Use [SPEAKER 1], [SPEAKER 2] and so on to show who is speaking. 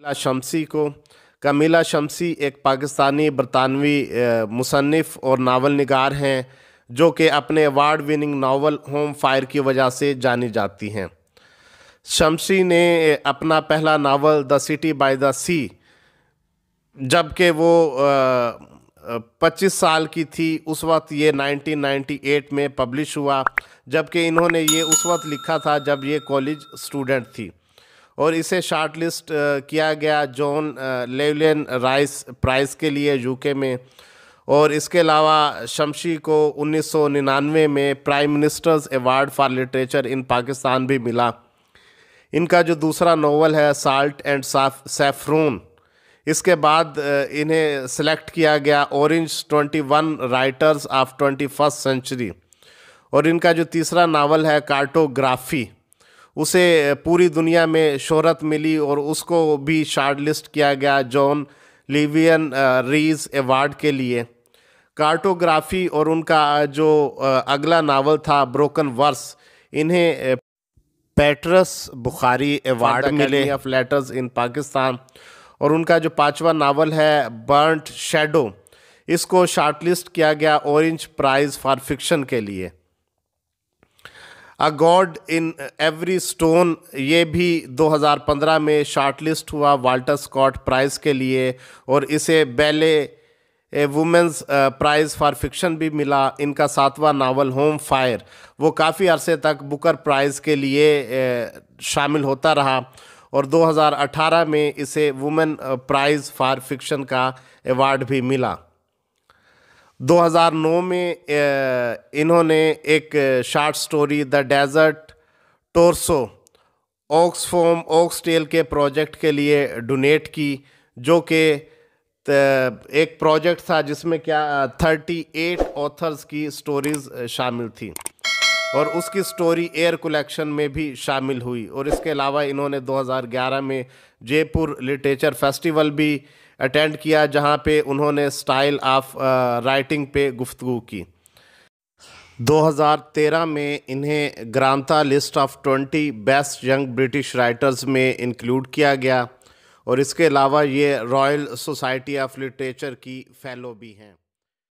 [SPEAKER 1] मिला शमसी को कमीला शमसी एक पाकिस्तानी बरतानवी मुसनफ़ और नावल नगार हैं जो कि अपने award winning novel Home Fire की वजह से जानी जाती हैं शमसी ने अपना पहला novel The City by the Sea जबकि वो पच्चीस साल की थी उस वक्त ये 1998 में पब्लिश हुआ जबकि इन्होंने ये उस वक्त लिखा था जब ये कॉलेज स्टूडेंट थी और इसे शार्ट लिस्ट uh, किया गया जॉन लेवलियन राइस प्राइज़ के लिए यूके में और इसके अलावा शमशी को 1999 में Prime Minister's Award for Literature in Pakistan भी मिला इनका जो दूसरा नावल है साल्ट एंड सैफरून इसके बाद uh, इन्हें सेलेक्ट किया गया Orange 21 writers of twenty first century और इनका जो तीसरा नावल है कार्टोग्राफी उसे पूरी दुनिया में शोहरत मिली और उसको भी शार्ट लिस्ट किया गया जॉन लिवियन रीज एवार्ड के लिए कार्टोग्राफी और उनका जो अगला नावल था ब्रोकन वर्स इन्हें पेट्रस बुखारी एवार्ड मिले ऑफ लेटर्स इन पाकिस्तान और उनका जो पांचवा नावल है बर्नट शेडो इसको शार्टलिस्ट किया गया ऑरेंज प्राइज़ फॉर फिक्शन के लिए A God in Every Stone ये भी 2015 में शॉर्टलिस्ट हुआ वाल्टर स्कॉट प्राइज़ के लिए और इसे Bailey women's prize for fiction भी मिला इनका सातवां नावल होम फायर वो काफ़ी अरसे तक बुकर प्राइज़ के लिए शामिल होता रहा और 2018 में इसे वुमेन प्राइज़ फॉर फिक्शन का अवार्ड भी मिला 2009 में इन्होंने एक short story the desert torso Oxfam oxtail ox tail के प्रोजेक्ट के लिए डोनेट की जो कि एक प्रोजेक्ट था जिसमें क्या 38 ऑथर्स की स्टोरीज शामिल थी और उसकी स्टोरी एयर कलेक्शन में भी शामिल हुई और इसके अलावा इन्होंने 2011 में जयपुर लिटरेचर फेस्टिवल भी अटेंड किया जहाँ पे उन्होंने स्टाइल ऑफ राइटिंग पे गुफ्तु की 2013 में इन्हें Granta list of 20 best young British writers में इंक्लूड किया गया और इसके अलावा ये रॉयल सोसाइटी ऑफ लिटरेचर की फेलो भी हैं